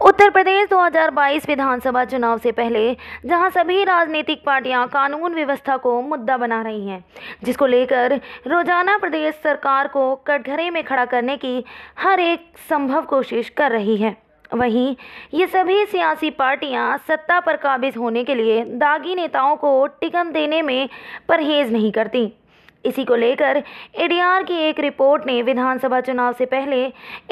उत्तर प्रदेश 2022 विधानसभा चुनाव से पहले जहां सभी राजनीतिक पार्टियां कानून व्यवस्था को मुद्दा बना रही हैं जिसको लेकर रोजाना प्रदेश सरकार को कटघरे में खड़ा करने की हर एक संभव कोशिश कर रही है वहीं ये सभी सियासी पार्टियां सत्ता पर काबिज होने के लिए दागी नेताओं को टिकन देने में परहेज नहीं करती इसी को लेकर एडीआर की एक रिपोर्ट ने विधानसभा चुनाव से पहले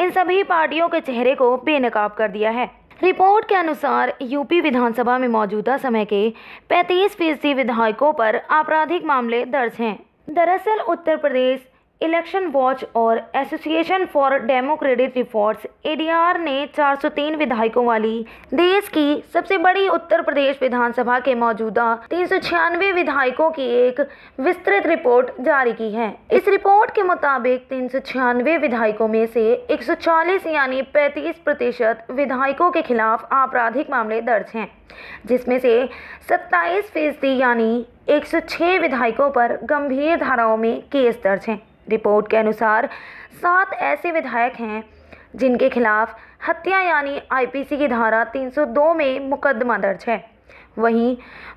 इन सभी पार्टियों के चेहरे को बेनकाब कर दिया है रिपोर्ट के अनुसार यूपी विधानसभा में मौजूदा समय के 35 फीसदी विधायकों पर आपराधिक मामले दर्ज हैं दरअसल उत्तर प्रदेश इलेक्शन वॉच और association for democratic reforms ADR ने 403 विधायकों वाली देश की सबसे बड़ी उत्तर प्रदेश विधानसभा के मौजूदा तीन विधायकों की एक विस्तृत रिपोर्ट जारी की है इस रिपोर्ट के मुताबिक तीन विधायकों में से 140 यानी 35 प्रतिशत विधायकों के खिलाफ आपराधिक मामले दर्ज हैं जिसमें से 27 फीसदी यानी 106 विधायकों पर गंभीर धाराओं में केस दर्ज हैं रिपोर्ट के अनुसार सात ऐसे विधायक हैं जिनके खिलाफ हत्या यानी आईपीसी की धारा 302 में मुकदमा दर्ज है वहीं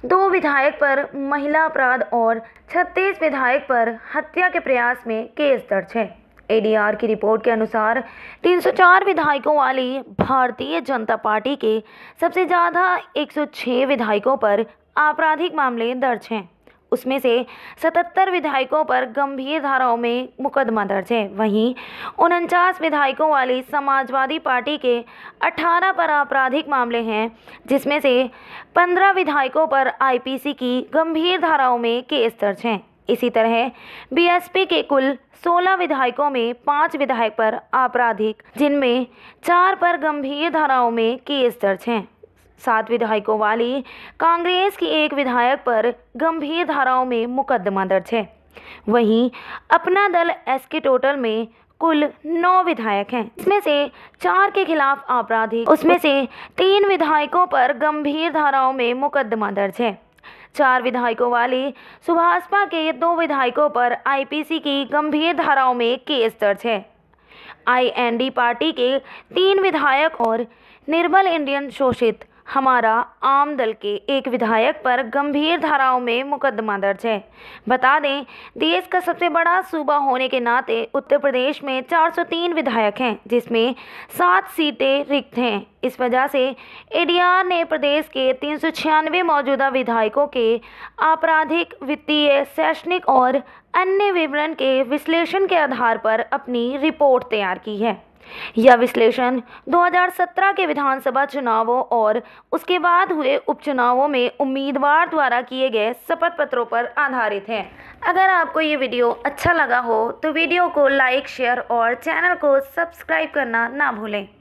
दो विधायक पर महिला अपराध और 36 विधायक पर हत्या के प्रयास में केस दर्ज है एडीआर की रिपोर्ट के अनुसार 304 विधायकों वाली भारतीय जनता पार्टी के सबसे ज़्यादा 106 विधायकों पर आपराधिक मामले दर्ज हैं उसमें से 77 विधायकों पर गंभीर धाराओं में मुकदमा दर्ज है वहीं उनचास विधायकों वाली समाजवादी पार्टी के अठारह पर आपराधिक मामले हैं जिसमें से पंद्रह विधायकों पर आईपीसी की गंभीर धाराओं में केस दर्ज हैं इसी तरह बीएसपी के कुल 16 विधायकों में पाँच विधायक पर आपराधिक जिनमें चार पर गंभीर धाराओं में केस दर्ज हैं सात विधायकों वाली कांग्रेस की एक विधायक पर गंभीर धाराओं में मुकदमा दर्ज है वहीं अपना दल एस के टोटल में कुल नौ विधायक हैं इसमें से चार के खिलाफ आपराधिक उसमें से तीन विधायकों पर गंभीर धाराओं में मुकदमा दर्ज है चार विधायकों वाले सुभाषपा के दो विधायकों पर आईपीसी की गंभीर धाराओं में केस दर्ज है आईएनडी पार्टी के तीन विधायक और निर्मल इंडियन शोषित हमारा आम दल के एक विधायक पर गंभीर धाराओं में मुकदमा दर्ज है बता दें देश का सबसे बड़ा सूबा होने के नाते उत्तर प्रदेश में 403 विधायक हैं जिसमें सात सीटें रिक्त हैं इस वजह से एडीआर ने प्रदेश के तीन मौजूदा विधायकों के आपराधिक वित्तीय शैक्षणिक और अन्य विवरण के विश्लेषण के आधार पर अपनी रिपोर्ट तैयार की है यह विश्लेषण 2017 के विधानसभा चुनावों और उसके बाद हुए उपचुनावों में उम्मीदवार द्वारा किए गए शपथ पत्रों पर आधारित है अगर आपको ये वीडियो अच्छा लगा हो तो वीडियो को लाइक शेयर और चैनल को सब्सक्राइब करना ना भूलें